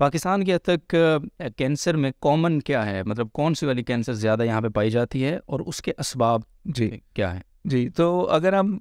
पाकिस्तान के हद तक कैंसर में कॉमन क्या है मतलब कौन सी वाली कैंसर ज़्यादा यहाँ पे पाई जाती है और उसके इसबाब जी क्या है जी तो अगर हम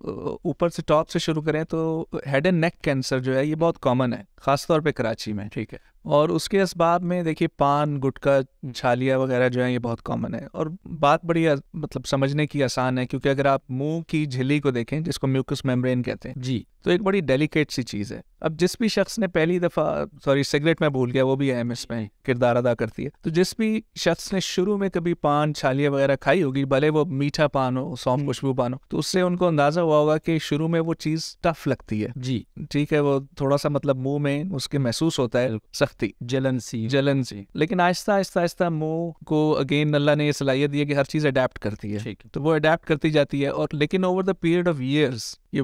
ऊपर से टॉप से शुरू करें तो हेड एंड नेक कैंसर जो है ये बहुत कॉमन है ख़ासतौर पे कराची में ठीक है और उसके इसबाब में देखिए पान गुटका छालिया वगैरह जो है ये बहुत कॉमन है और बात बड़ी मतलब समझने की आसान है क्योंकि अगर आप मुंह की झिल्ली को देखें जिसको म्यूकस मेम्ब्रेन कहते हैं जी तो एक बड़ी डेलिकेट सी चीज़ है अब जिस भी शख्स ने पहली दफ़ा सॉरी सिगरेट में भूल गया वो भी अहम इसमें किरदार अदा करती है तो जिस भी शख्स ने शुरू में कभी पान छालिया वगैरह खाई होगी भले वो मीठा पान हो सौम खुशबू पान हो तो उससे उनको अंदाज़ा हुआ होगा कि शुरू में वो चीज़ टफ लगती है जी ठीक है वो थोड़ा सा मतलब मुंह में उसके महसूस होता है सख्ती जलन सी जलन सी लेकिन आहिस्ता आहिस्ता आहिस्ता मोह को अगेन अल्लाह ने यह सलाहियत दी है कि हर चीज अडेप्ट करती है तो वो अडेप्ट करती जाती है और लेकिन over the period of years ये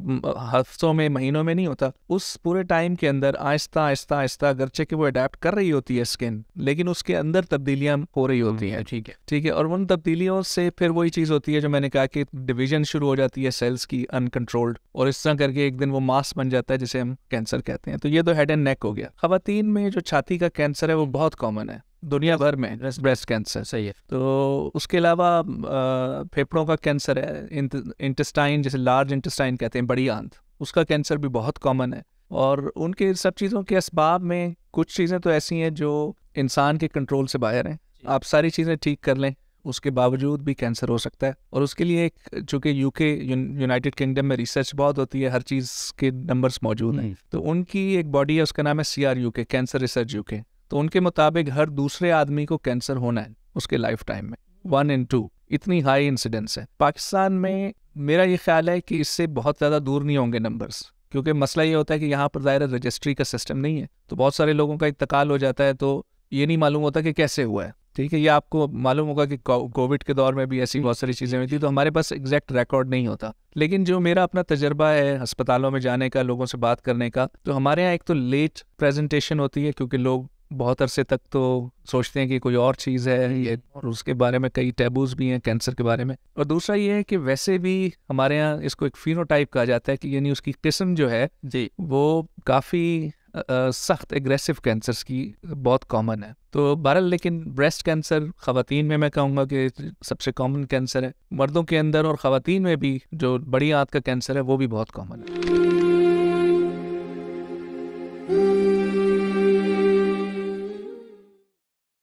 हफ्तों में महीनों में नहीं होता उस पूरे टाइम के अंदर आहिस्ता आहिस्ता आहिस्ता अगरचे कि वो अडेप्ट कर रही होती है स्किन लेकिन उसके अंदर तब्दीलियां हो रही होती है ठीक है ठीक है और उन तब्दीलियों से फिर वही चीज़ होती है जो मैंने कहा कि डिवीजन शुरू हो जाती है सेल्स की अनकंट्रोल्ड और इस तरह करके एक दिन वो मास बन जाता है जिसे हम कैंसर कहते हैं तो ये तो हेड एंड नेक हो गया खातन में जो छाती का कैंसर है वो बहुत कॉमन है दुनिया भर में ब्रेस्ट कैंसर सही है तो उसके अलावा फेफड़ों का कैंसर है इंटेस्टाइन जैसे लार्ज इंटेस्टाइन कहते हैं बड़ी आंत उसका कैंसर भी बहुत कॉमन है और उनके सब चीज़ों के इसबाब में कुछ चीज़ें तो ऐसी हैं जो इंसान के कंट्रोल से बाहर हैं आप सारी चीज़ें ठीक कर लें उसके बावजूद भी कैंसर हो सकता है और उसके लिए एक चूँकि यूके यूनाइटेड किंगडम में रिसर्च बहुत होती है हर चीज़ के नंबर्स मौजूद हैं हम्म। तो उनकी एक बॉडी है उसका नाम है C R U K cancer research U K तो उनके मुताबिक हर दूसरे आदमी को कैंसर होना है उसके लाइफ टाइम में वन इन टू इतनी हाई इंसिडेंस है पाकिस्तान में मेरा ये ख्याल है कि इससे बहुत ज़्यादा दूर नहीं होंगे नंबर्स क्योंकि मसला ये होता है कि यहाँ पर ज़ाहिर रजिस्ट्री का सिस्टम नहीं है तो बहुत सारे लोगों का इंतकाल हो जाता है तो ये नहीं मालूम होता कि कैसे हुआ है ठीक है ये आपको मालूम होगा कि कोविड के दौर में भी ऐसी बहुत सारी चीज़ें हुई थी तो हमारे पास एग्जैक्ट रिकॉर्ड नहीं होता लेकिन जो मेरा अपना तजर्बा है अस्पतालों में जाने का लोगों से बात करने का तो हमारे यहाँ एक तो लेट प्रेजेंटेशन होती है क्योंकि लोग बहुत अरसे तक तो सोचते हैं कि कोई और चीज़ है ये हम्म। और उसके बारे में कई टैबूज भी हैं कैंसर के बारे में और दूसरा ये है कि वैसे भी हमारे यहाँ इसको एक फिनोटाइप कहा जाता है कि यानी उसकी किस्म जो है जी वो काफ़ी सख्त एग्रेसिव कैंसर की बहुत कॉमन है तो बहर लेकिन ब्रेस्ट कैंसर खातन में मैं कहूँगा कि सबसे कॉमन कैंसर है मर्दों के अंदर और ख़वान में भी जो बड़ी आंत का कैंसर है वो भी बहुत कॉमन है